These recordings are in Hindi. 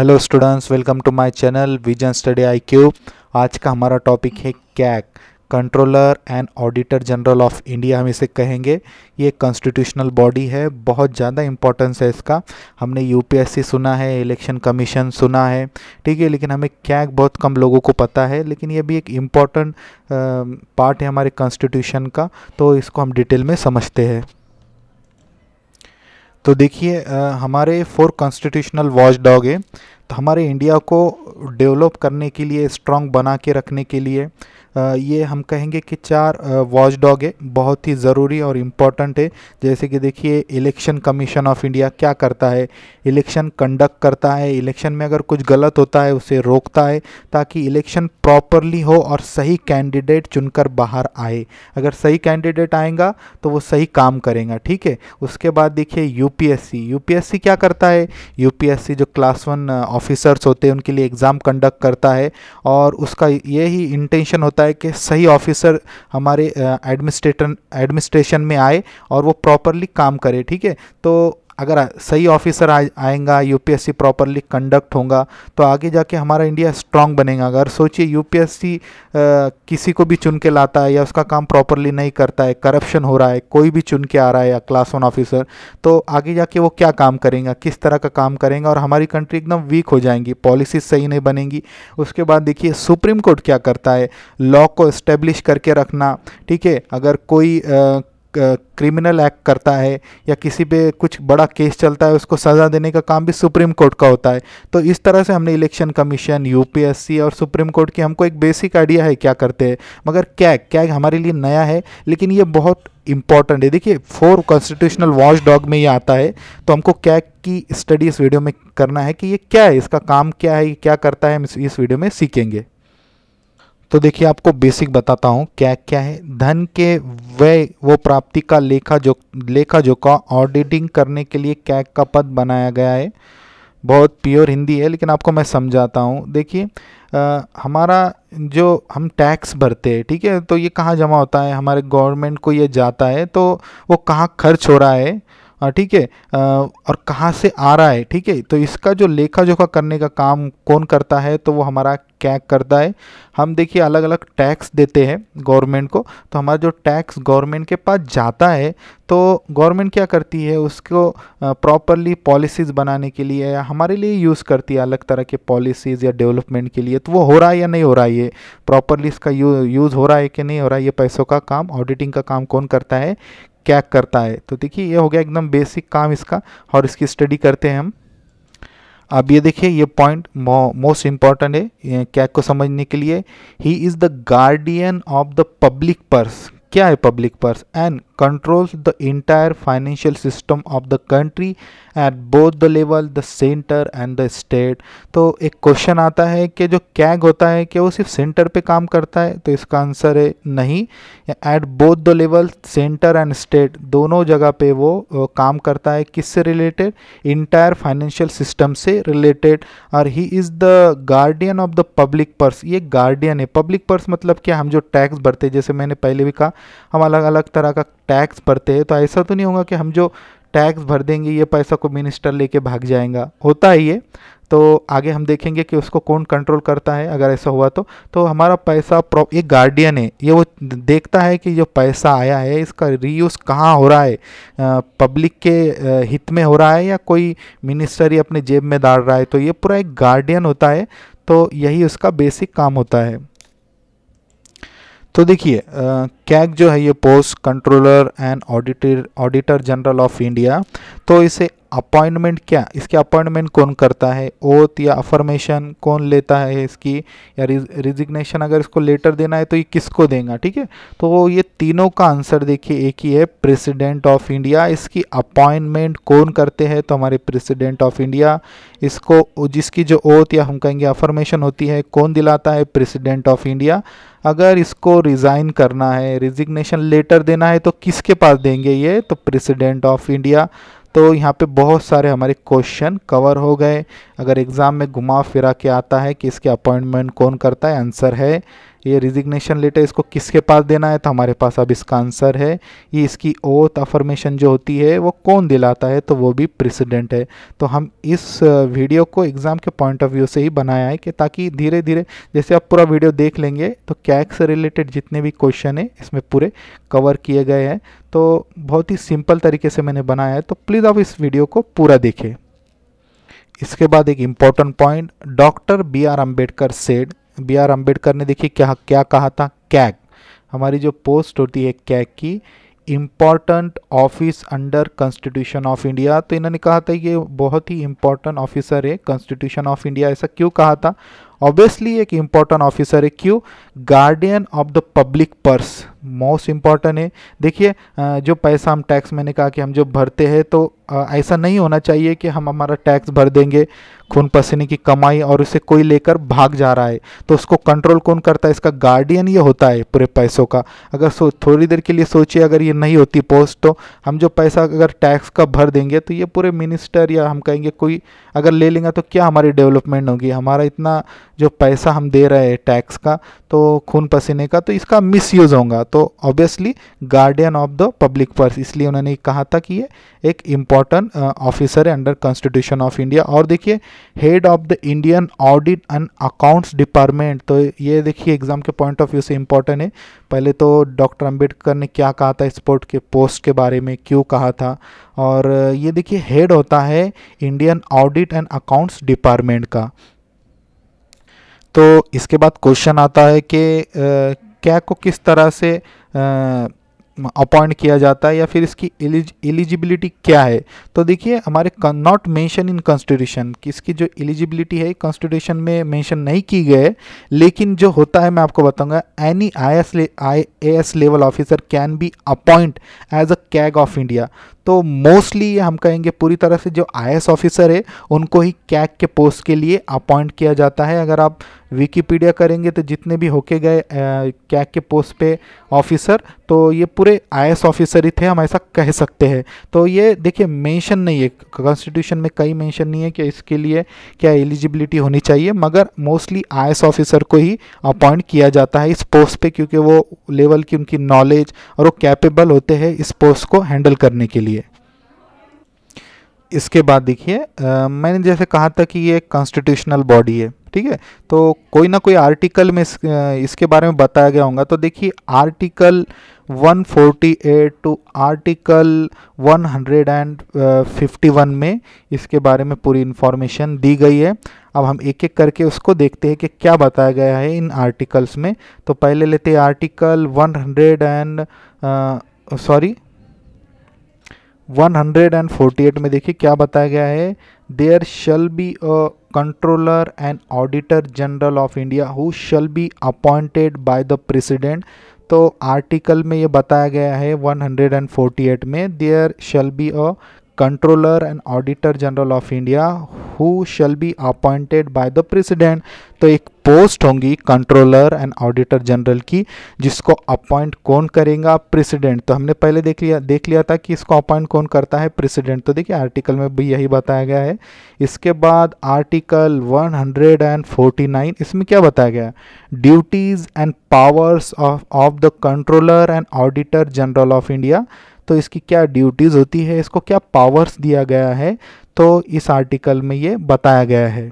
Hello students welcome to my channel vision study IQ आज का हमारा टॉपिक है CAG controller and auditor general of India हम इसे कहेंगे ये कॉन्स्टिट्यूशनल बॉडी है बहुत ज़्यादा इंपॉर्टेंस है इसका हमने यूपीएससी सुना है इलेक्शन कमीशन सुना है ठीक है लेकिन हमें कैक बहुत कम लोगों को पता है लेकिन ये भी एक इम्पॉर्टेंट पार्ट है हमारे कॉन्स्टिट्यूशन का तो इसको हम डिटेल में समझते हैं तो देखिए हमारे फोर कॉन्स्टिट्यूशनल वॉच डॉग है तो हमारे इंडिया को डेवलप करने के लिए स्ट्रांग बना के रखने के लिए ये हम कहेंगे कि चार वॉच डॉग है बहुत ही ज़रूरी और इम्पॉर्टेंट है जैसे कि देखिए इलेक्शन कमीशन ऑफ इंडिया क्या करता है इलेक्शन कंडक्ट करता है इलेक्शन में अगर कुछ गलत होता है उसे रोकता है ताकि इलेक्शन प्रॉपरली हो और सही कैंडिडेट चुनकर बाहर आए अगर सही कैंडिडेट आएगा तो वो सही काम करेगा ठीक है उसके बाद देखिए यू पी क्या करता है यू जो क्लास वन ऑफिसर्स होते हैं उनके लिए एग्ज़ाम कंडक्ट करता है और उसका यही इंटेंशन होता है कि सही ऑफिसर हमारे एडमिनिस्ट्रेटर एडमिनिस्ट्रेशन में आए और वो प्रॉपरली काम करे ठीक है तो अगर सही ऑफिसर आ, आएगा यूपीएससी प्रॉपरली कंडक्ट होगा तो आगे जाके हमारा इंडिया स्ट्रांग बनेगा अगर सोचिए यूपीएससी किसी को भी चुन के लाता है या उसका काम प्रॉपरली नहीं करता है करप्शन हो रहा है कोई भी चुन के आ रहा है या क्लास वन ऑफिसर तो आगे जाके वो क्या काम करेंगे किस तरह का काम करेंगे और हमारी कंट्री एकदम वीक हो जाएंगी पॉलिसी सही नहीं बनेंगी उसके बाद देखिए सुप्रीम कोर्ट क्या करता है लॉ को इस्टेब्लिश करके रखना ठीक है अगर कोई आ, क्रिमिनल एक्ट करता है या किसी पे कुछ बड़ा केस चलता है उसको सज़ा देने का काम भी सुप्रीम कोर्ट का होता है तो इस तरह से हमने इलेक्शन कमीशन यूपीएससी और सुप्रीम कोर्ट की हमको एक बेसिक आइडिया है क्या करते हैं मगर कैग कैग हमारे लिए नया है लेकिन ये बहुत इंपॉर्टेंट है देखिए फोर कॉन्स्टिट्यूशनल वॉच डॉग में ये आता है तो हमको क्या की स्टडी इस वीडियो में करना है कि ये क्या है इसका काम क्या है क्या करता है हम इस वीडियो में सीखेंगे तो देखिए आपको बेसिक बताता हूँ क्या क्या है धन के व्यय वो प्राप्ति का लेखा जो लेखा जोखा ऑडिटिंग करने के लिए कैक का पद बनाया गया है बहुत प्योर हिंदी है लेकिन आपको मैं समझाता हूँ देखिए हमारा जो हम टैक्स भरते हैं ठीक है तो ये कहाँ जमा होता है हमारे गवर्नमेंट को ये जाता है तो वो कहाँ खर्च हो रहा है हाँ, ठीक है और कहाँ से आ रहा है ठीक है तो इसका जो लेखा जोखा करने का काम कौन करता है तो वो हमारा कैक करता है हम देखिए अलग अलग टैक्स देते हैं गवर्नमेंट को तो हमारा जो टैक्स गवर्नमेंट के पास जाता है तो गवर्नमेंट क्या करती है उसको प्रॉपरली पॉलिसीज़ बनाने के लिए या हमारे लिए यूज़ करती है अलग तरह के पॉलिसीज़ या डेवलपमेंट के लिए तो वो हो रहा है या नहीं हो रहा है ये प्रॉपरली इसका यूज़ हो रहा है कि नहीं हो रहा है ये पैसों का काम ऑडिटिंग का काम कौन करता है क्या करता है तो देखिए ये हो गया एकदम बेसिक काम इसका और इसकी स्टडी करते हैं हम अब ये देखिए ये पॉइंट मोस्ट इंपॉर्टेंट है कैक को समझने के लिए he is the guardian of the public purse क्या है public purse and controls the entire financial system of the country at both the level, the center and the state. तो एक क्वेश्चन आता है कि जो कैग होता है क्या वो सिर्फ सेंटर पे काम करता है तो इसका आंसर है नहीं at both the level centre and state दोनों जगह पे वो, वो काम करता है किससे रिलेटेड इंटायर फाइनेंशियल सिस्टम से रिलेटेड और he is the guardian of the public purse ये गार्डियन है पब्लिक पर्स मतलब क्या हम जो टैक्स भरते जैसे मैंने पहले भी कहा हम अलग अलग तरह का टैक्स भरते हैं तो ऐसा तो नहीं होगा कि हम जो टैक्स भर देंगे ये पैसा को मिनिस्टर लेके भाग जाएगा होता है ये तो आगे हम देखेंगे कि उसको कौन कंट्रोल करता है अगर ऐसा हुआ तो तो हमारा पैसा एक गार्डियन है ये वो देखता है कि जो पैसा आया है इसका रीयूज़ कहाँ हो रहा है पब्लिक के हित में हो रहा है या कोई मिनिस्टर ही अपने जेब में डाल रहा है तो ये पूरा एक गार्डियन होता है तो यही उसका बेसिक काम होता है तो देखिए कैग जो है ये post controller and auditor auditor general of India तो इसे अपॉइंटमेंट क्या इसके अपॉइंटमेंट कौन करता है ओथ या अफर्मेशन कौन लेता है इसकी या रिजिग्नेशन अगर इसको लेटर देना है तो ये किसको देगा ठीक है तो ये तीनों का आंसर देखिए एक ही है प्रेसिडेंट ऑफ इंडिया इसकी अपॉइंटमेंट कौन करते हैं तो हमारे प्रेसिडेंट ऑफ इंडिया इसको जिसकी जो ओथ या हम कहेंगे अफर्मेशन होती है कौन दिलाता है प्रेसिडेंट ऑफ इंडिया अगर इसको रिज़ाइन करना है रिजिग्नेशन लेटर देना है तो किसके पास देंगे ये तो प्रेसिडेंट ऑफ इंडिया तो यहाँ पे बहुत सारे हमारे क्वेश्चन कवर हो गए अगर एग्ज़ाम में घुमा फिरा के आता है कि इसके अपॉइंटमेंट कौन करता है आंसर है ये रिजिग्नेशन लेटर इसको किसके पास देना है तो हमारे पास अब इसका आंसर है ये इसकी ओथ अफर्मेशन जो होती है वो कौन दिलाता है तो वो भी प्रेसिडेंट है तो हम इस वीडियो को एग्ज़ाम के पॉइंट ऑफ व्यू से ही बनाया है कि ताकि धीरे धीरे जैसे आप पूरा वीडियो देख लेंगे तो कैक से रिलेटेड जितने भी क्वेश्चन है इसमें पूरे कवर किए गए हैं तो बहुत ही सिंपल तरीके से मैंने बनाया है तो प्लीज़ आप इस वीडियो को पूरा देखें इसके बाद एक important point doctor B R Ambedkar said B R Ambedkar ने देखिए क्या क्या कहा था कैग हमारी जो पोस्ट होती है कैग की important office under constitution of India तो इन्होंने कहा था ये बहुत ही इंपॉर्टेंट ऑफिसर है कॉन्स्टिट्यूशन ऑफ इंडिया ऐसा क्यों कहा था ऑब्वियसली एक इम्पॉर्टेंट ऑफिसर है क्यों guardian of the public purse most important है देखिए जो पैसा हम टैक्स मैंने कहा कि हम जो भरते हैं तो ऐसा नहीं होना चाहिए कि हम हमारा टैक्स भर देंगे खून पसीने की कमाई और उसे कोई लेकर भाग जा रहा है तो उसको कंट्रोल कौन करता है इसका गार्डियन ये होता है पूरे पैसों का अगर सो थोड़ी देर के लिए सोचिए अगर ये नहीं होती पोस्ट तो हम जो पैसा अगर टैक्स का भर देंगे तो ये पूरे मिनिस्टर या हम कहेंगे कोई अगर ले लेंगे तो क्या हमारी डेवलपमेंट होगी हमारा इतना जो पैसा हम दे रहे हैं टैक्स का तो खून पसीने का तो इसका मिस यूज़ होगा तो obviously guardian of the public purse इसलिए उन्होंने कहा था कि ये एक इम्पॉर्टेंट ऑफिसर है अंडर कॉन्स्टिट्यूशन ऑफ इंडिया और देखिए head of the Indian audit and accounts department तो ये देखिए एग्जाम के पॉइंट ऑफ व्यू से इम्पोर्टेंट है पहले तो डॉक्टर अम्बेडकर ने क्या कहा था स्पोर्ट के पोस्ट के बारे में क्यों कहा था और ये देखिए हेड होता है Indian audit and accounts department का तो इसके बाद क्वेश्चन आता है कि क्या को किस तरह से अपॉइंट किया जाता है या फिर इसकी एलिजिबिलिटी क्या है तो देखिए हमारे नॉट मेंशन इन कॉन्स्टिट्यूशन कि इसकी जो एलिजिबिलिटी है कॉन्स्टिट्यूशन में मेंशन नहीं की गए लेकिन जो होता है मैं आपको बताऊंगा any I S level officer can be appoint as a CAG of India तो मोस्टली हम कहेंगे पूरी तरह से जो आई ऑफिसर है उनको ही कैक के पोस्ट के लिए अपॉइंट किया जाता है अगर आप विकीपीडिया करेंगे तो जितने भी होके गए कैक के पोस्ट पे ऑफिसर तो ये पूरे आई ऑफिसर ही थे हम ऐसा कह सकते हैं तो ये देखिए मेंशन नहीं है कॉन्स्टिट्यूशन में कई मेंशन नहीं है कि इसके लिए क्या एलिजिबिलिटी होनी चाहिए मगर मोस्टली आई ऑफिसर को ही अपॉइंट किया जाता है इस पोस्ट पर क्योंकि वो लेवल की उनकी नॉलेज और वो कैपेबल होते हैं इस पोस्ट को हैंडल करने के लिए इसके बाद देखिए मैंने जैसे कहा था कि ये कॉन्स्टिट्यूशनल बॉडी है ठीक है तो कोई ना कोई आर्टिकल में इस, इसके बारे में बताया गया होगा तो देखिए आर्टिकल 148 टू आर्टिकल 151 में इसके बारे में पूरी इन्फॉर्मेशन दी गई है अब हम एक एक करके उसको देखते हैं कि क्या बताया गया है इन आर्टिकल्स में तो पहले लेते हैं आर्टिकल 100 एंड सॉरी 148 में देखिए क्या बताया गया है there shall be a controller and auditor general of India who shall be appointed by the president तो आर्टिकल में ये बताया गया है 148 में there shall be a controller and auditor general of India who shall be appointed by the president तो एक पोस्ट होंगी कंट्रोलर एंड ऑडिटर जनरल की जिसको अपॉइंट कौन करेगा प्रेसिडेंट तो हमने पहले देख लिया देख लिया था कि इसको अपॉइंट कौन करता है प्रेसिडेंट तो देखिए आर्टिकल में भी यही बताया गया है इसके बाद आर्टिकल 149 इसमें क्या बताया गया duties and powers of of the controller and auditor general of India तो इसकी क्या ड्यूटीज़ होती है इसको क्या पावर्स दिया गया है तो इस आर्टिकल में ये बताया गया है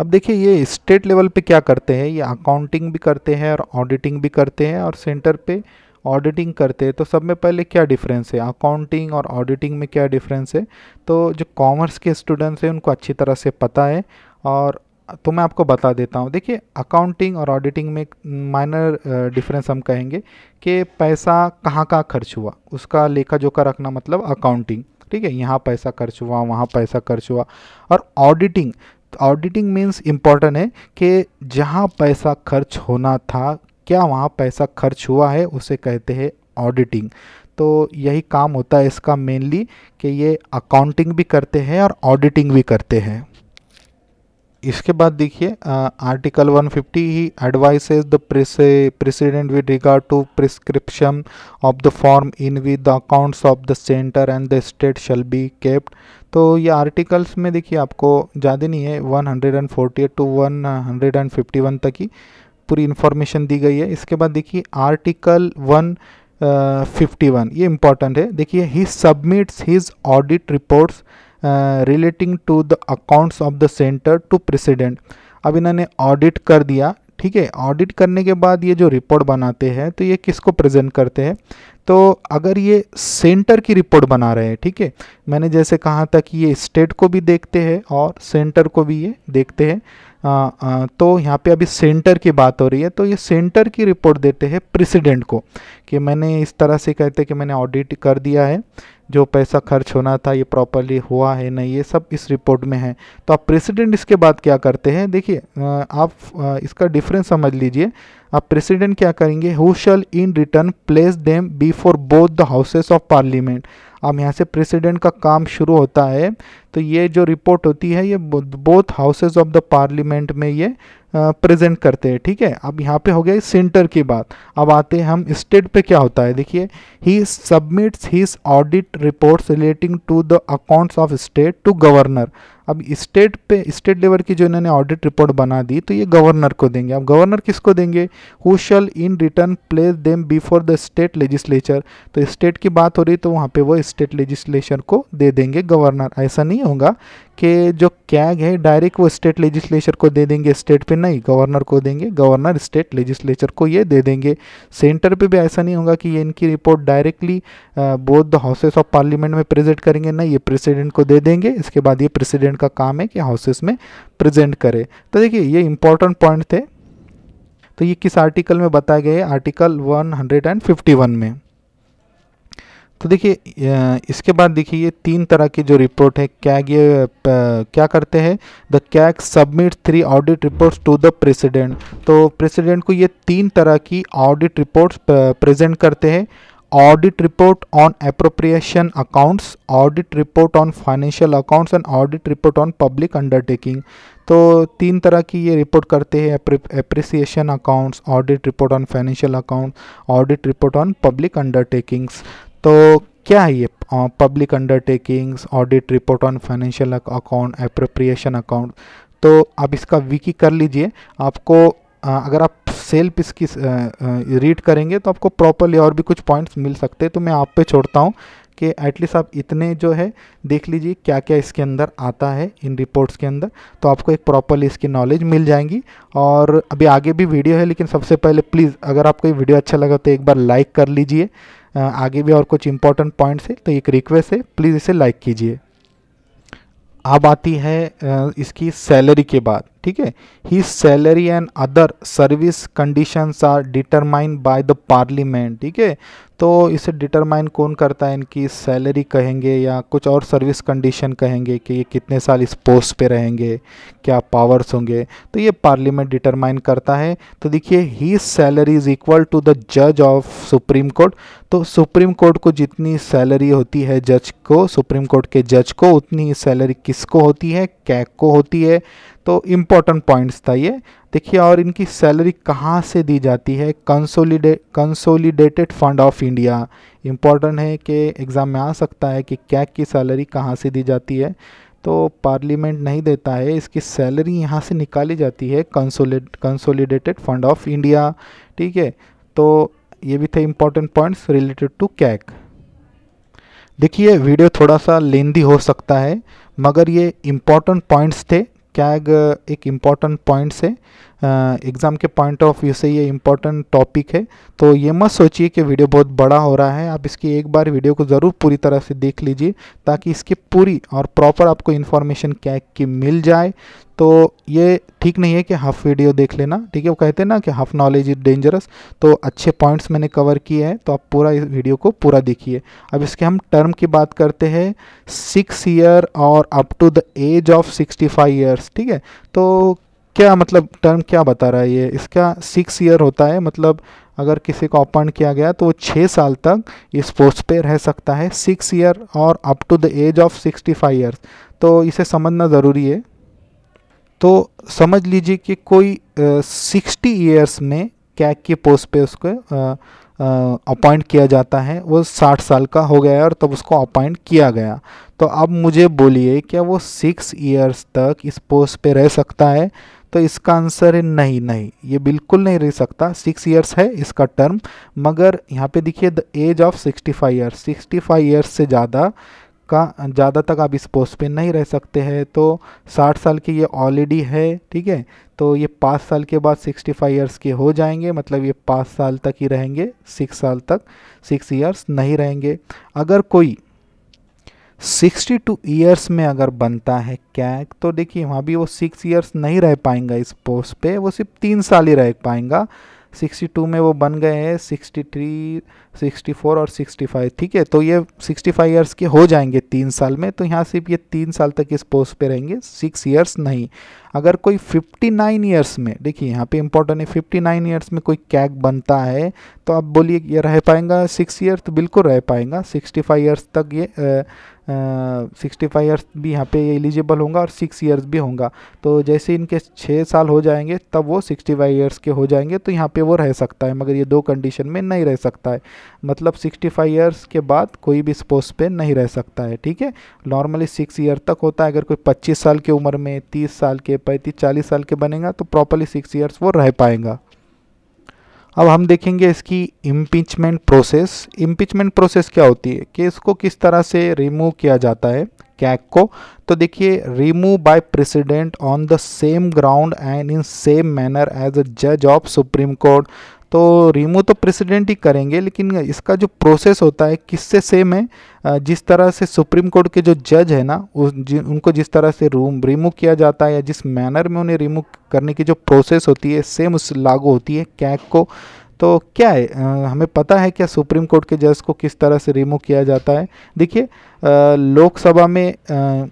अब देखिए ये स्टेट लेवल पे क्या करते हैं ये अकाउंटिंग भी करते हैं और ऑडिटिंग भी करते हैं और सेंटर पे ऑडिटिंग करते हैं तो सब में पहले क्या डिफरेंस है अकाउंटिंग और ऑडिटिंग में क्या डिफरेंस है तो जो कॉमर्स के स्टूडेंट्स हैं उनको अच्छी तरह से पता है और तो मैं आपको बता देता हूँ देखिए अकाउंटिंग और ऑडिटिंग में माइनर डिफरेंस हम कहेंगे कि पैसा कहाँ कहाँ खर्च हुआ उसका लेखा जोखा रखना मतलब अकाउंटिंग ठीक है यहाँ पैसा खर्च हुआ वहाँ पैसा खर्च हुआ और ऑडिटिंग ऑडिटिंग मीन्स इम्पॉर्टेंट है कि जहाँ पैसा खर्च होना था क्या वहाँ पैसा खर्च हुआ है उसे कहते हैं ऑडिटिंग तो यही काम होता है इसका मेनली कि ये अकाउंटिंग भी करते हैं और ऑडिटिंग भी करते हैं इसके बाद देखिए article 150 he advises the president with regard to prescription of the form in with the accounts of the centre and the state shall be kept तो ये आर्टिकल्स में देखिए आपको ज़्यादा नहीं है 148 टू 151 तक ही पूरी इन्फॉर्मेशन दी गई है इसके बाद देखिए आर्टिकल वन फिफ्टी वन ये इम्पॉर्टेंट है देखिए he submits his audit reports relating to the accounts of the centre to president अब इन्होंने ऑडिट कर दिया ठीक है ऑडिट करने के बाद ये जो रिपोर्ट बनाते हैं तो ये किसको प्रेजेंट करते हैं तो अगर ये सेंटर की रिपोर्ट बना रहे हैं ठीक है मैंने जैसे कहा था कि ये स्टेट को भी देखते हैं और सेंटर को भी ये देखते हैं तो यहाँ पे अभी सेंटर की बात हो रही है तो ये सेंटर की रिपोर्ट देते हैं प्रेसिडेंट को कि मैंने इस तरह से कहते कि मैंने ऑडिट कर दिया है जो पैसा खर्च होना था ये प्रॉपरली हुआ है नहीं ये सब इस रिपोर्ट में है तो आप प्रेसिडेंट इसके बाद क्या करते हैं देखिए आप इसका डिफरेंस समझ लीजिए अब प्रेसिडेंट क्या करेंगे who shall in return place them before both the houses of parliament अब यहाँ से प्रेसिडेंट का काम शुरू होता है तो ये जो रिपोर्ट होती है ये both houses of the parliament में ये प्रेजेंट करते हैं ठीक है अब यहाँ पे हो गया सेंटर की बात अब आते हैं हम स्टेट पे क्या होता है देखिए he submits his audit reports relating to the accounts of state to governor अब स्टेट पे स्टेट लेवल की जो इन्होंने ऑडिट रिपोर्ट बना दी तो ये गवर्नर को देंगे अब गवर्नर किसको देंगे who shall in return place them before the state legislature तो स्टेट की बात हो रही तो वहाँ पे वो स्टेट लेजिस्लेचर को दे देंगे गवर्नर ऐसा नहीं होगा के जो कैग है डायरेक्ट वो स्टेट लेजिस्लेचर को दे देंगे स्टेट पे नहीं गवर्नर को देंगे गवर्नर स्टेट लेजिस्लेचर को ये दे देंगे सेंटर पे भी ऐसा नहीं होगा कि ये इनकी report directly both the houses of parliament में प्रेजेंट करेंगे नहीं ये प्रेसिडेंट को दे देंगे इसके बाद ये प्रेसिडेंट का काम है कि हाउसेस में प्रजेंट करे तो देखिए ये इंपॉर्टेंट पॉइंट थे तो ये किस आर्टिकल में बताया गया है आर्टिकल वन में तो देखिए इसके बाद देखिए ये तीन तरह की जो रिपोर्ट है कैग ये क्या करते हैं the CAG submit three audit reports to the president तो प्रेसिडेंट को ये तीन तरह की ऑडिट रिपोर्ट्स प्रेजेंट करते हैं audit report on appropriation accounts audit report on financial accounts and audit report on public undertaking तो तीन तरह की ये रिपोर्ट करते हैं appreciation accounts audit report on financial account audit report on public undertakings तो क्या है ये public undertakings audit report on financial account appropriation account तो आप इसका विकी कर लीजिए आपको आ, अगर आप सेल्फ इसकी रीड करेंगे तो आपको प्रॉपरली और भी कुछ पॉइंट्स मिल सकते हैं तो मैं आप पे छोड़ता हूँ कि एटलीस्ट आप इतने जो है देख लीजिए क्या क्या इसके अंदर आता है इन रिपोर्ट्स के अंदर तो आपको एक प्रॉपरली इसकी नॉलेज मिल जाएंगी और अभी आगे भी वीडियो है लेकिन सबसे पहले प्लीज़ अगर आपको ये वीडियो अच्छा लगा तो एक बार लाइक कर लीजिए आगे भी और कुछ इंपॉर्टेंट पॉइंट्स है तो एक रिक्वेस्ट है प्लीज़ इसे लाइक कीजिए अब आती है इसकी सैलरी के बाद ठीक है he salary and other service conditions are determine by the parliament ठीक है तो इसे डिटरमाइन कौन करता है इनकी सैलरी कहेंगे या कुछ और सर्विस कंडीशन कहेंगे कि ये कितने साल इस पोस्ट पे रहेंगे क्या पावर्स होंगे तो ये पार्लियामेंट डिटरमाइन करता है तो देखिए he salary is equal to the जज ऑफ सुप्रीम कोर्ट तो सुप्रीम कोर्ट को जितनी सैलरी होती है जज को सुप्रीम कोर्ट के जज को उतनी सैलरी किसको होती है कैक को होती है तो इम्पोर्टेंट पॉइंट्स था ये देखिए और इनकी सैलरी कहाँ से दी जाती है consolidate consolidated fund of India important है कि एग्ज़ाम में आ सकता है कि कैक की सैलरी कहाँ से दी जाती है तो पार्लियामेंट नहीं देता है इसकी सैलरी यहाँ से निकाली जाती है consolidate consolidated fund of India ठीक है तो ये भी थे important points related to CAG देखिए वीडियो थोड़ा सा लेंदी हो सकता है मगर ये इम्पॉर्टेंट पॉइंट्स थे कैग एक इम्पॉर्टेंट पॉइंट्स है एग्ज़ाम के पॉइंट ऑफ व्यू से ये इंपॉर्टेंट टॉपिक है तो ये मत सोचिए कि वीडियो बहुत बड़ा हो रहा है आप इसकी एक बार वीडियो को ज़रूर पूरी तरह से देख लीजिए ताकि इसकी पूरी और प्रॉपर आपको इन्फॉर्मेशन क्या की मिल जाए तो ये ठीक नहीं है कि हाफ वीडियो देख लेना ठीक है वो कहते हैं ना कि हाफ नॉलेज इज डेंजरस तो अच्छे पॉइंट्स मैंने कवर किए हैं तो आप पूरा इस वीडियो को पूरा देखिए अब इसके हम टर्म की बात करते हैं सिक्स ईयर और up to the age of sixty five years ठीक है तो क्या मतलब टर्म क्या बता रहा है ये इसका सिक्स ईयर होता है मतलब अगर किसी को अपॉइंट किया गया तो वो छः साल तक इस पोस्ट पे रह सकता है सिक्स ईयर और up to the age of sixty five years तो इसे समझना ज़रूरी है तो समझ लीजिए कि कोई सिक्सटी uh, ईयर्स में कैक की पोस्ट पे उसको अपॉइंट किया जाता है वो साठ साल का हो गया है और तब उसको अपॉइंट किया गया तो अब मुझे बोलिए क्या वो सिक्स ईयर्स तक इस पोस्ट पे रह सकता है तो इसका आंसर है नहीं नहीं ये बिल्कुल नहीं रह सकता सिक्स ईयर्स है इसका टर्म मगर यहाँ पे देखिए the age of sixty five years sixty five years से ज़्यादा का ज़्यादा तक आप इस पोस्ट पे नहीं रह सकते हैं तो 60 साल के ये ऑलरेडी है ठीक है तो ये पाँच साल के बाद 65 ईयर्स के हो जाएंगे मतलब ये पाँच साल तक ही रहेंगे सिक्स साल तक सिक्स ईयर्स नहीं रहेंगे अगर कोई सिक्सटी टू ईयर्स में अगर बनता है कैक तो देखिए वहाँ भी वो सिक्स ईयर्स नहीं रह पाएंगा इस पोस्ट पे वो सिर्फ तीन साल ही रह पाएंगा सिक्सटी टू में वो बन गए हैं सिक्सटी थ्री 64 और 65 ठीक है तो ये 65 ईयर्स के हो जाएंगे तीन साल में तो यहाँ सिर्फ ये तीन साल तक इस पोस्ट पे रहेंगे सिक्स ईयर्स नहीं अगर कोई 59 ईयर्स में देखिए यहाँ पे इंपॉर्टेंट है 59 ईयर्स में कोई कैग बनता है तो आप बोलिए ये रह पाएगा सिक्स ईयर तो बिल्कुल रह पाएगा 65 ईयर्स तक ये आ, सिक्सटी फाइव ईयर्स भी यहाँ पे एलिजिबल होगा और सिक्स ईयर्स भी होगा तो जैसे इनके छः साल हो जाएंगे तब वो सिक्सटी फाइव ईयर्स के हो जाएंगे तो यहाँ पे वो रह सकता है मगर ये दो कंडीशन में नहीं रह सकता है मतलब 65 ईयर्स के बाद कोई भी स्पोर्ट्स पे नहीं रह सकता है ठीक है नॉर्मली सिक्स ईयर तक होता है अगर कोई 25 साल की उम्र में 30 साल के पैंतीस चालीस साल के बनेगा तो प्रॉपरली सिक्स ईयर्स वो रह पाएगा अब हम देखेंगे इसकी इम्पीचमेंट प्रोसेस इम्पीचमेंट प्रोसेस क्या होती है कि इसको किस तरह से रिमूव किया जाता है कैक को तो देखिए remove by president on the same ground and in same manner as a जज ऑफ सुप्रीम कोर्ट तो रिमूव तो प्रेसिडेंट ही करेंगे लेकिन इसका जो प्रोसेस होता है किससे सेम है जिस तरह से सुप्रीम कोर्ट के जो जज है ना जिन उनको जिस तरह से रूम रिमूव किया जाता है या जिस मैनर में उन्हें रिमूव करने की जो प्रोसेस होती है सेम उस लागू होती है कैक को तो क्या है आ, हमें पता है क्या सुप्रीम कोर्ट के जज को किस तरह से रिमूव किया जाता है देखिए लोकसभा में आ,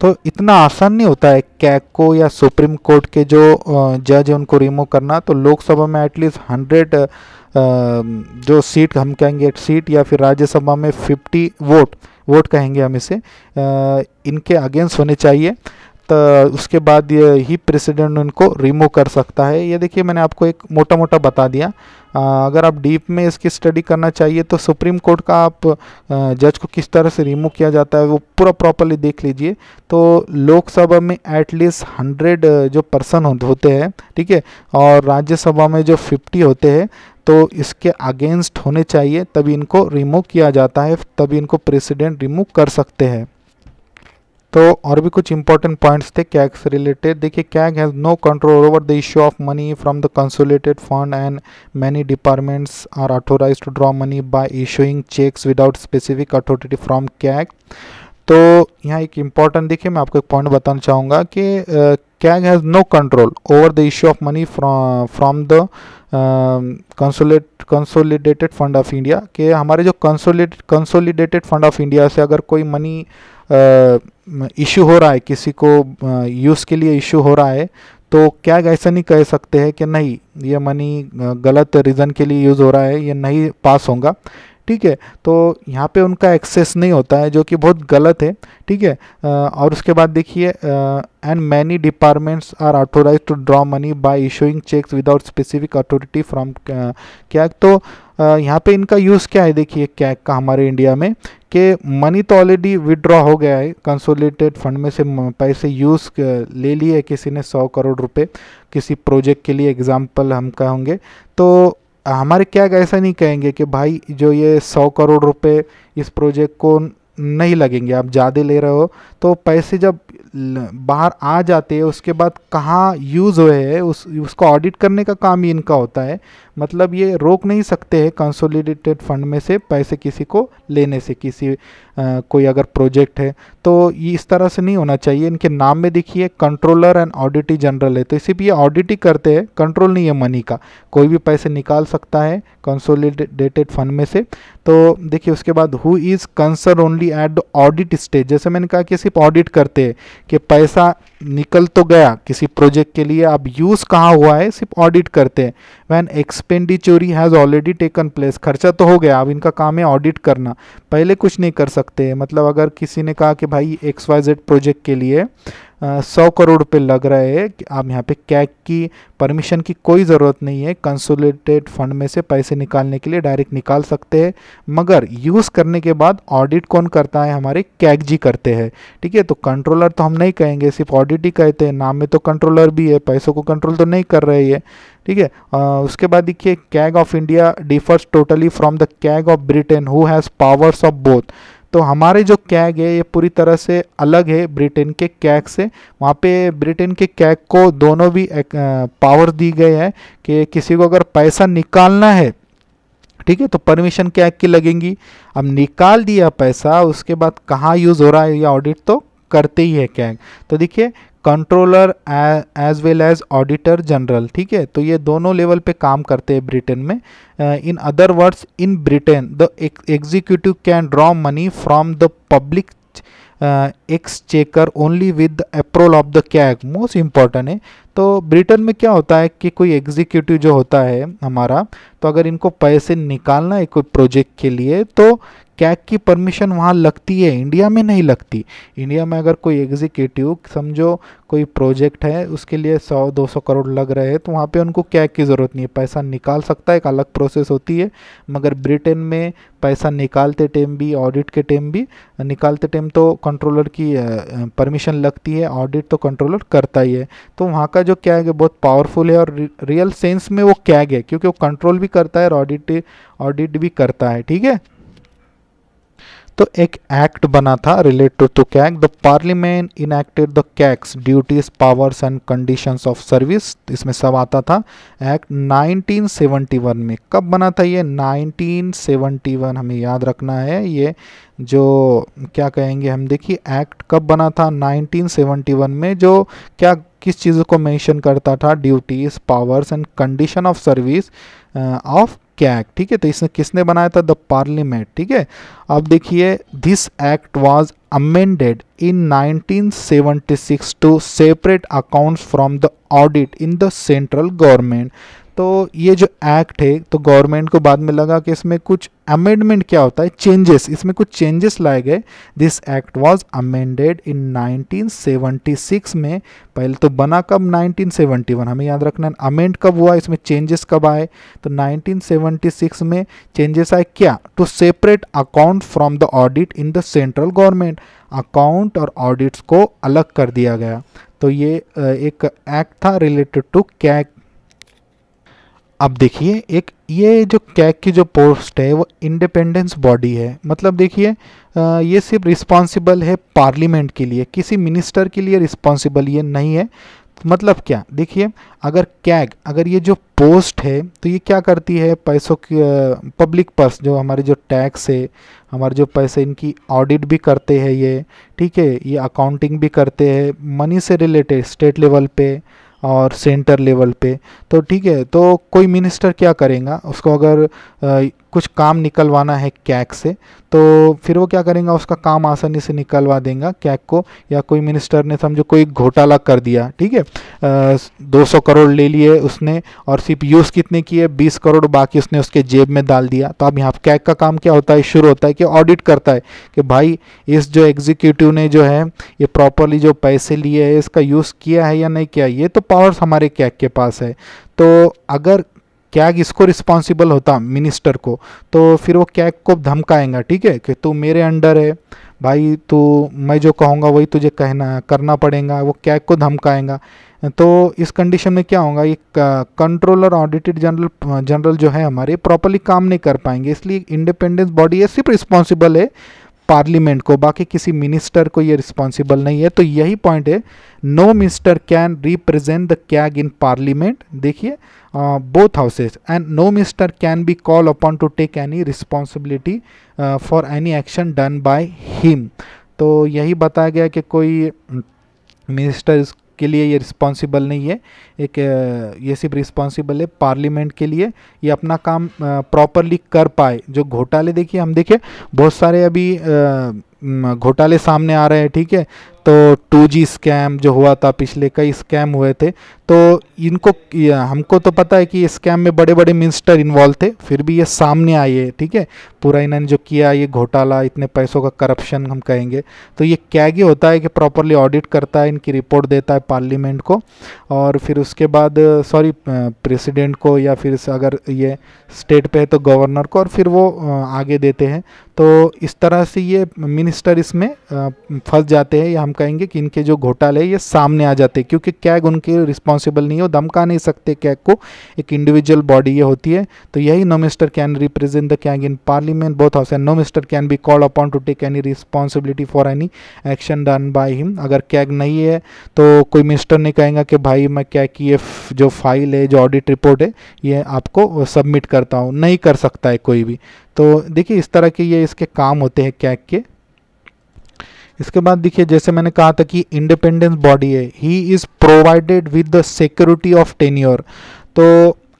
तो इतना आसान नहीं होता है कैक को या सुप्रीम कोर्ट के जो जज है उनको रिमूव करना तो लोकसभा में एटलीस्ट हंड्रेड जो सीट हम कहेंगे सीट या फिर राज्यसभा में फिफ्टी वोट वोट कहेंगे हम इसे इनके अगेंस्ट होने चाहिए तो उसके बाद ये ही प्रेसिडेंट उनको रिमूव कर सकता है ये देखिए मैंने आपको एक मोटा मोटा बता दिया आ, अगर आप डीप में इसकी स्टडी करना चाहिए तो सुप्रीम कोर्ट का आप जज को किस तरह से रिमूव किया जाता है वो पूरा प्रॉपरली देख लीजिए तो लोकसभा में एटलीस्ट हंड्रेड जो पर्सन होते हैं ठीक है और राज्यसभा में जो फिफ्टी होते हैं तो इसके अगेंस्ट होने चाहिए तभी इनको रिमूव किया जाता है तभी इनको प्रेसिडेंट रिमूव कर सकते हैं तो और भी कुछ इंपॉर्टेंट पॉइंट्स थे कैग से रिलेटेड देखिए CAG has no control over the issue of money from the कंसोलेटेड fund and many departments are authorise to draw money by issuing cheques without specific authority from CAG तो यहाँ एक इम्पॉर्टेंट देखिए मैं आपको एक पॉइंट बताना चाहूँगा कि CAG has no control over the issue of money from the consolidate consolidated fund of India के हमारे जो consolidate consolidated fund of India से अगर कोई मनी इशू हो रहा है किसी को यूज़ के लिए इशू हो रहा है तो क्या ऐसा नहीं कह सकते हैं कि नहीं ये मनी गलत रीज़न के लिए यूज़ हो रहा है ये नहीं पास होगा ठीक है तो यहाँ पे उनका एक्सेस नहीं होता है जो कि बहुत गलत है ठीक है और उसके बाद देखिए and many departments are authorise to draw money by issuing cheques without specific authority from CAG तो यहाँ पे इनका यूज़ क्या है देखिए कैक का हमारे इंडिया में कि मनी तो ऑलरेडी विड्रॉ हो गया है कंसोलिडेटेड फंड में से पैसे यूज़ ले लिए किसी ने सौ करोड़ रुपए किसी प्रोजेक्ट के लिए एग्जाम्पल हम कहेंगे तो हमारे क्या ऐसा नहीं कहेंगे कि भाई जो ये सौ करोड़ रुपए इस प्रोजेक्ट को नहीं लगेंगे आप ज़्यादा ले रहे हो तो पैसे जब बाहर आ जाते हैं उसके बाद कहाँ यूज़ हुए हैं उस उसको ऑडिट करने का काम ही इनका होता है मतलब ये रोक नहीं सकते हैं कंसोलिडेटेड फंड में से पैसे किसी को लेने से किसी कोई अगर प्रोजेक्ट है तो ये इस तरह से नहीं होना चाहिए इनके नाम में देखिए कंट्रोलर एंड ऑडिटी जनरल है तो इसी भी ये ऑडिटी करते हैं कंट्रोल नहीं है मनी का कोई भी पैसे निकाल सकता है कंसोलिडेटेड फंड में से तो देखिए उसके बाद he is concern only at the audit stage जैसे मैंने कहा कि सिर्फ ऑडिट करते हैं कि पैसा निकल तो गया किसी प्रोजेक्ट के लिए अब यूज़ कहाँ हुआ है सिर्फ ऑडिट करते हैं when expenditure has already taken place खर्चा तो हो गया अब इनका काम है ऑडिट करना पहले कुछ नहीं कर सकते मतलब अगर किसी ने कहा कि भाई एक्स वाई जेड प्रोजेक्ट के लिए सौ करोड़ रुपये लग रहा है आप यहाँ पे कैग की परमिशन की कोई ज़रूरत नहीं है कंसोलिडेटेड फंड में से पैसे निकालने के लिए डायरेक्ट निकाल सकते हैं मगर यूज़ करने के बाद ऑडिट कौन करता है हमारे कैग जी करते हैं ठीक है तो कंट्रोलर तो हम नहीं कहेंगे सिर्फ ऑडिट ही कहते हैं नाम में तो कंट्रोलर भी है पैसों को कंट्रोल तो नहीं कर रहे ये ठीक है उसके बाद देखिए CAG of India differs totally from the CAG of Britain who has powers of both तो हमारे जो कैग है ये पूरी तरह से अलग है ब्रिटेन के कैग से वहाँ पे ब्रिटेन के कैग को दोनों भी एक, पावर दी गए हैं कि किसी को अगर पैसा निकालना है ठीक है तो परमिशन कैग की लगेंगी अब निकाल दिया पैसा उसके बाद कहाँ यूज़ हो रहा है ये ऑडिट तो करते ही है कैग तो देखिए controller as well as auditor general ठीक है तो ये दोनों लेवल पे काम करते हैं ब्रिटेन में in other words in Britain the executive can draw money from the public exchequer only with approval of the CAG most important है तो ब्रिटेन में क्या होता है कि कोई एग्जीक्यूटिव जो होता है हमारा तो अगर इनको पैसे निकालना है कोई प्रोजेक्ट के लिए तो कैक की परमिशन वहाँ लगती है इंडिया में नहीं लगती इंडिया में अगर कोई एग्जीक्यूटिव समझो कोई प्रोजेक्ट है उसके लिए सौ दो सौ करोड़ लग रहे हैं तो वहाँ पे उनको कैक की ज़रूरत नहीं है पैसा निकाल सकता है एक अलग प्रोसेस होती है मगर ब्रिटेन में पैसा निकालते टाइम भी ऑडिट के टाइम भी निकालते टाइम तो कंट्रोलर की परमिशन लगती है ऑडिट तो कंट्रोलर करता ही है तो वहाँ का जो कैग है बहुत पावरफुल है और रियल सेंस में वो कैग है क्योंकि वो कंट्रोल भी करता है और ऑडिट ऑडिट भी करता है ठीक है तो एक एक्ट बना था related to CAG the parliament enacted the CAG's duties powers and conditions of service इसमें सब आता था एक्ट 1971 में कब बना था ये 1971 हमें याद रखना है ये जो क्या कहेंगे हम देखिए एक्ट कब बना था 1971 में जो क्या किस चीज़ को मेंशन करता था duties powers and condition of service of क्या एक्ट ठीक है तो इसने किसने बनाया था द पार्लियामेंट ठीक है अब देखिए this act was amended in 1976 to separate accounts from the audit in the central government तो ये जो एक्ट है तो गवर्नमेंट को बाद में लगा कि इसमें कुछ अमेंडमेंट क्या होता है चेंजेस इसमें कुछ चेंजेस लाए गए this act was amended in 1976 में पहले तो बना कब 1971 हमें याद रखना है अमेंड कब हुआ इसमें चेंजेस कब आए तो 1976 में चेंजेस आए क्या to separate account from the audit in the central government account और ऑडिट्स को अलग कर दिया गया तो ये एक एक्ट था रिलेटेड टू क्या अब देखिए एक ये जो कैग की जो पोस्ट है वो इंडिपेंडेंस बॉडी है मतलब देखिए ये सिर्फ रिस्पॉन्सिबल है पार्लियामेंट के लिए किसी मिनिस्टर के लिए रिस्पॉन्सिबल ये नहीं है मतलब क्या देखिए अगर कैग अगर ये जो पोस्ट है तो ये क्या करती है पैसों की पब्लिक पर्स जो हमारे जो टैक्स है हमारे जो पैसे इनकी ऑडिट भी करते हैं ये ठीक है ये अकाउंटिंग भी करते हैं मनी से रिलेटेड स्टेट लेवल पे और सेंटर लेवल पे तो ठीक है तो कोई मिनिस्टर क्या करेगा उसको अगर कुछ काम निकलवाना है कैक से तो फिर वो क्या करेंगे उसका काम आसानी से निकलवा देंगे कैक को या कोई मिनिस्टर ने समझो कोई घोटाला कर दिया ठीक है दो सौ करोड़ ले लिए उसने और सिर्फ यूज़ कितने किए बीस करोड़ बाकी उसने उसके जेब में डाल दिया तो अब यहाँ कैक का काम क्या होता है शुरू होता है कि ऑडिट करता है कि भाई इस जो एग्जीक्यूटिव ने जो है ये प्रॉपरली जो पैसे लिए है इसका यूज़ किया है या नहीं किया ये तो पावर्स हमारे कैक के पास है तो अगर कैग इसको रिस्पॉन्सिबल होता मिनिस्टर को तो फिर वो कैग को धमकाएंगा ठीक है कि तू मेरे अंडर है भाई तू मैं जो कहूँगा वही तुझे कहना करना पड़ेगा वो कैग को धमकाएंगा तो इस कंडीशन में क्या होगा ये कंट्रोलर ऑडिटेड जनरल जनरल जो है हमारे प्रॉपरली काम नहीं कर पाएंगे इसलिए इंडिपेंडेंस बॉडी है सिर्फ रिस्पॉन्सिबल है पार्लियामेंट को बाकी किसी मिनिस्टर को ये रिस्पॉन्सिबल नहीं है तो यही पॉइंट है no minister can represent the CAG in parliament देखिए both houses and no minister can be call upon to take any responsibility for any action done by him तो यही बताया गया कि कोई मिनिस्टर के लिए ये रिस्पॉन्सिबल नहीं है एक ये सिर्फ रिस्पॉन्सिबल है पार्लियामेंट के लिए ये अपना काम प्रॉपरली कर पाए जो घोटाले देखिए हम देखिए बहुत सारे अभी घोटाले सामने आ रहे हैं ठीक है तो टू जी स्कैम जो हुआ था पिछले कई स्कैम हुए थे तो इनको हमको तो पता है कि स्कैम में बड़े बड़े मिनिस्टर इन्वॉल्व थे फिर भी ये सामने आई है ठीक है पूरा इन्होंने जो किया ये घोटाला इतने पैसों का करप्शन हम कहेंगे तो ये कैगे होता है कि प्रॉपरली ऑडिट करता है इनकी रिपोर्ट देता है पार्लियामेंट को और फिर उसके बाद सॉरी प्रेसिडेंट को या फिर अगर ये स्टेट पर है तो गवर्नर को और फिर वो आगे देते हैं तो इस तरह से ये मिनिस्टर मिनिस्टर इसमें फंस जाते हैं या हम कहेंगे कि इनके जो घोटाले ये सामने आ जाते हैं क्योंकि कैग उनके रिस्पॉन्सिबल नहीं हो धमका नहीं सकते कैग को एक इंडिविजुअल बॉडी ये होती है तो यही no minister can represent the CAG in parliament बहुत house and no minister can be call upon to take any responsibility for any action done by him अगर कैग नहीं है तो कोई मिनिस्टर नहीं कहेंगे कि भाई मैं कैग की ये जो फाइल है जो ऑडिट रिपोर्ट है ये आपको सबमिट करता हूँ नहीं कर सकता है कोई भी तो देखिए इस तरह के ये इसके काम होते हैं कैग के इसके बाद देखिए जैसे मैंने कहा था कि इंडिपेंडेंस बॉडी है he is provided with the security of tenure तो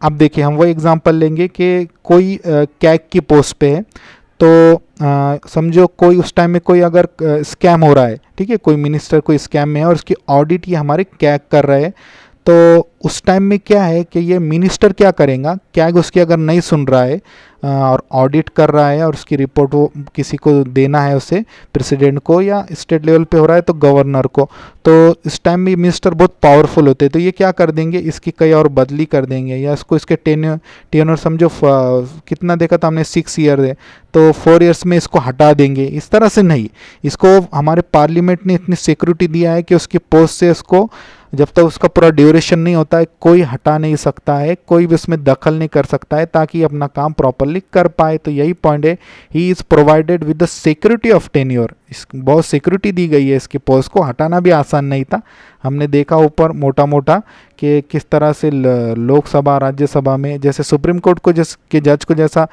अब देखिए हम वो एग्जांपल लेंगे कि कोई कैक की पोस्ट पे है तो समझो कोई उस टाइम में कोई अगर स्कैम हो रहा है ठीक है कोई मिनिस्टर कोई स्कैम में है और उसकी ऑडिट ये हमारे कैक कर रहे हैं तो उस टाइम में क्या है कि ये मिनिस्टर क्या करेगा क्या उसकी अगर नहीं सुन रहा है और ऑडिट कर रहा है और उसकी रिपोर्ट वो किसी को देना है उसे प्रेसिडेंट को या स्टेट लेवल पे हो रहा है तो गवर्नर को तो इस टाइम में मिनिस्टर बहुत पावरफुल होते हैं तो ये क्या कर देंगे इसकी कई और बदली कर देंगे या इसको इसके टेन टेनर समझो कितना देखा था हमने सिक्स ईयर है तो फोर ईयर्स में इसको हटा देंगे इस तरह से नहीं इसको हमारे पार्लियामेंट ने इतनी सिक्योरिटी दिया है कि उसकी पोस्ट से उसको जब तक उसका पूरा ड्यूरेशन नहीं होता होता है कोई हटा नहीं सकता है कोई भी उसमें दखल नहीं कर सकता है ताकि अपना काम प्रॉपरली कर पाए तो यही पॉइंट है he is provided with the security of tenure इस बहुत सिक्योरिटी दी गई है इसके पोस्ट को हटाना भी आसान नहीं था हमने देखा ऊपर मोटा मोटा कि किस तरह से लोकसभा राज्यसभा में जैसे सुप्रीम कोर्ट को जस के जज को जैसा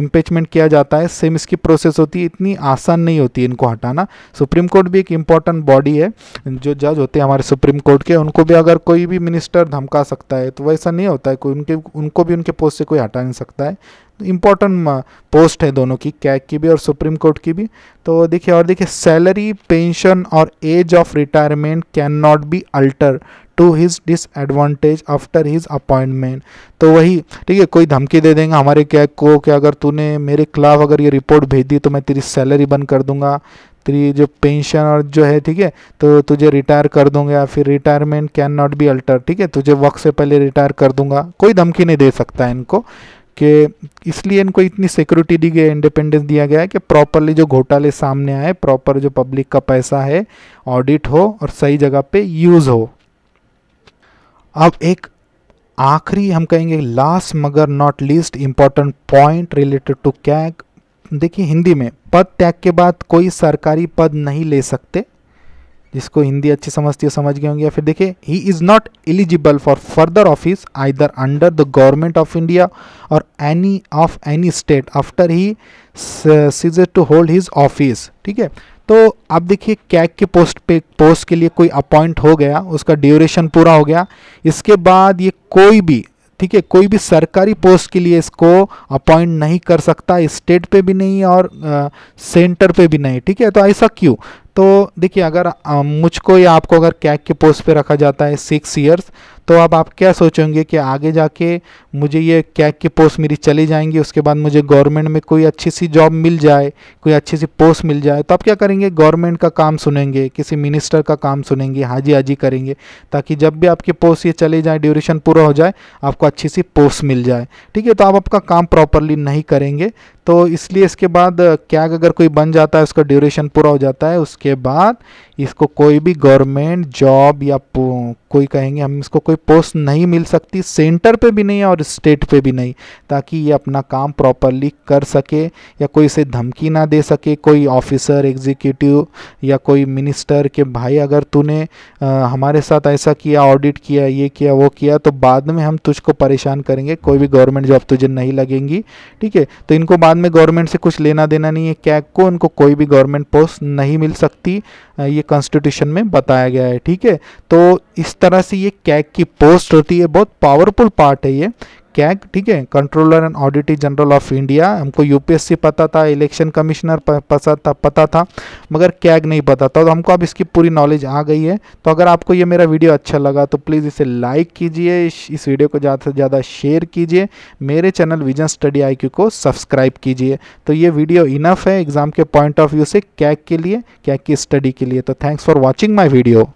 इम्पेचमेंट किया जाता है सेम इसकी प्रोसेस होती है इतनी आसान नहीं होती इनको हटाना सुप्रीम कोर्ट भी एक इम्पॉर्टेंट बॉडी है जो जज होते हैं हमारे सुप्रीम कोर्ट के उनको भी अगर कोई भी मिनिस्टर धमका सकता है तो वैसा नहीं होता है कोई उनके उनको भी उनके पोस्ट से कोई हटा नहीं सकता है इम्पॉर्टेंट पोस्ट है दोनों की कैक की भी और सुप्रीम कोर्ट की भी तो देखिए और देखिए सैलरी पेंशन और age of retirement can not be alter to his disadvantage after his appointment तो वही ठीक है कोई धमकी दे देंगे हमारे कैक को कि अगर तूने मेरे खिलाफ अगर ये रिपोर्ट भेज दी तो मैं तेरी सैलरी बंद कर दूंगा तेरी जो पेंशन और जो है ठीक है तो तुझे रिटायर कर दूंगा फिर retirement can not be alter ठीक है तुझे वक्त से पहले रिटायर कर दूंगा कोई धमकी नहीं दे सकता इनको कि इसलिए इनको इतनी सिक्योरिटी दी गई इंडिपेंडेंस दिया गया है कि प्रॉपरली जो घोटाले सामने आए प्रॉपर जो पब्लिक का पैसा है ऑडिट हो और सही जगह पे यूज़ हो अब एक आखिरी हम कहेंगे लास्ट मगर not least important point related to CAG देखिए हिंदी में पद त्याग के बाद कोई सरकारी पद नहीं ले सकते जिसको हिंदी अच्छी समझती है समझ गए होंगे या फिर देखिए he is not eligible for further office either under the government of India और any of any state after he cease to hold his office ठीक है तो आप देखिए कैक के पोस्ट पे पोस्ट के लिए कोई अपॉइंट हो गया उसका ड्यूरेशन पूरा हो गया इसके बाद ये कोई भी ठीक है कोई भी सरकारी पोस्ट के लिए इसको अपॉइंट नहीं कर सकता स्टेट पे भी नहीं और आ, सेंटर पे भी नहीं ठीक है तो ऐसा क्यों तो देखिए अगर मुझको या आपको अगर कैक के पोस्ट पे रखा जाता है सिक्स ईयर्स तो अब आप क्या सोचेंगे कि आगे जाके मुझे ये कैक की पोस्ट मेरी चली जाएंगी उसके बाद मुझे गवर्नमेंट में कोई अच्छी सी जॉब मिल जाए कोई अच्छी सी पोस्ट मिल जाए तो आप क्या करेंगे गवर्नमेंट का काम सुनेंगे किसी मिनिस्टर का काम सुनेंगे हाजी हाजी करेंगे ताकि जब भी आपकी पोस्ट ये चले जाए ड्यूरेशन पूरा हो जाए आपको अच्छी सी पोस्ट मिल जाए ठीक है तो आप आपका काम प्रॉपरली नहीं करेंगे तो इसलिए इसके बाद क्या अगर कोई बन जाता है उसका ड्यूरेशन पूरा हो जाता है उसके बाद इसको कोई भी गवर्नमेंट जॉब या कोई कहेंगे हम इसको कोई पोस्ट नहीं मिल सकती सेंटर पे भी नहीं और स्टेट पे भी नहीं ताकि ये अपना काम प्रॉपरली कर सके या कोई इसे धमकी ना दे सके कोई ऑफिसर एग्जीक्यूटिव या कोई मिनिस्टर के भाई अगर तूने हमारे साथ ऐसा किया ऑडिट किया ये किया वो किया तो बाद में हम तुझको परेशान करेंगे कोई भी गवर्नमेंट जॉब तुझे नहीं लगेंगी ठीक है तो इनको बाद बाद में गवर्नमेंट से कुछ लेना देना नहीं है कैग को उनको कोई भी गवर्नमेंट पोस्ट नहीं मिल सकती ये कॉन्स्टिट्यूशन में बताया गया है ठीक है तो इस तरह से ये कैग की पोस्ट होती है बहुत पावरफुल पार्ट है ये कैग ठीक है controller and auditor general of India हमको यूपीएससी पता था इलेक्शन कमिश्नर पता था पता था मगर कैग नहीं पता था तो हमको अब इसकी पूरी नॉलेज आ गई है तो अगर आपको ये मेरा वीडियो अच्छा लगा तो प्लीज़ इसे लाइक कीजिए इस वीडियो को ज़्यादा से ज़्यादा शेयर कीजिए मेरे चैनल विजन स्टडी आई को सब्सक्राइब कीजिए तो ये वीडियो इनफ है एग्ज़ाम के पॉइंट ऑफ व्यू से कैग के लिए कैग की स्टडी के लिए तो thanks for watching my video